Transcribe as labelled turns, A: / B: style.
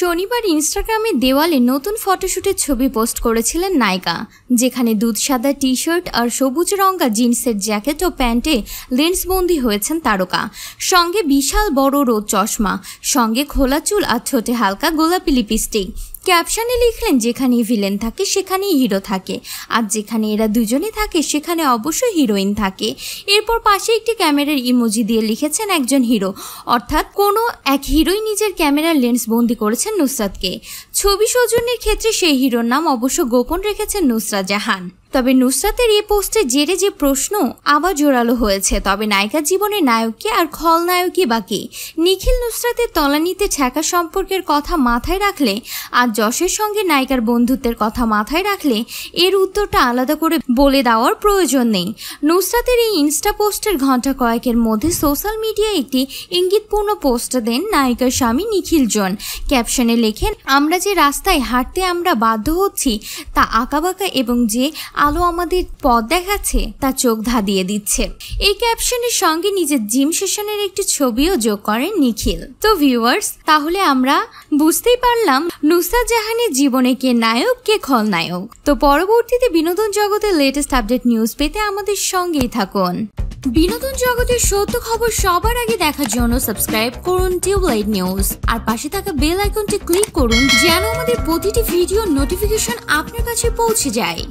A: শনিবার ইনস্টাগ্রামে দেওয়ালে নতুন ফটোশ্যুটের ছবি পোস্ট করেছিলেন নায়িকা যেখানে দুধ সাদা টি শার্ট আর সবুজ রঙা জিন্সের জ্যাকেট ও প্যান্টে লেন্সবন্দি হয়েছেন তারকা সঙ্গে বিশাল বড় রোদ চশমা সঙ্গে খোলা চুল আর ছোটে হালকা গোলাপি লিপস্টিক ক্যাপশনে লিখলেন যেখানে ভিলেন থাকে সেখানেই হিরো থাকে আর যেখানে এরা দুজনে থাকে সেখানে অবশ্যই হিরোইন থাকে এরপর পাশে একটি ক্যামেরার ইমোজি দিয়ে লিখেছেন একজন হিরো অর্থাৎ কোনো এক হিরোই নিজের ক্যামেরার লেন্স বন্দি করেছেন নুসরাতকে ছবি সৌজন্যের ক্ষেত্রে সেই হিরোর নাম অবশ্য গোপন রেখেছেন নুসরাত জাহান তবে নুসরাতের এই পোস্টের জেরে যে প্রশ্ন আবার জোরালো হয়েছে তবে নায়িকার জীবনে নায়ককে আর খলনায়কই বাকি নিখিল নুসরাতের তলানিতে ঠেকা সম্পর্কের কথা মাথায় রাখলে আর যশের সঙ্গে নায়িকার বন্ধুত্বের কথা মাথায় রাখলে এর উত্তরটা আলাদা করে বলে দেওয়ার প্রয়োজন নেই নুসরাতের এই ইনস্টা পোস্টের ঘন্টা কয়েকের মধ্যে সোশ্যাল মিডিয়ায় একটি ইঙ্গিতপূর্ণ পোস্ট দেন নায়িকার স্বামী নিখিল জন ক্যাপশনে লেখেন আমরা যে রাস্তায় হাঁটতে আমরা বাধ্য হচ্ছি তা আঁকাবাঁকা এবং যে আলো আমাদের পথ দেখাচ্ছে তা চোখ ধাঁধিয়ে দিচ্ছে এই ক্যাপশনের সঙ্গে নিজের জিম সেশনের একটি ছবিও যোগ করেন নিখিল তো ভিউয়ার্স তাহলে আমরা বুঝতেই পারলাম নুসাদ জাহানের জীবনে কে নায়ক কে খলনায়ক তো পরবর্তীতে বিনোদন জগতের লেটেস্ট আপডেট নিউজ পেতে আমাদের সঙ্গেই থাকুন বিনোদন জগতের সত্য খবর সবার আগে দেখার জন্য সাবস্ক্রাইব করুন টিউবলাইট নিউজ আর পাশে থাকা বেল আইকনটি ক্লিক করুন যেন আমাদের প্রতিটি ভিডিও নোটিফিকেশন আপনার কাছে পৌঁছে যায়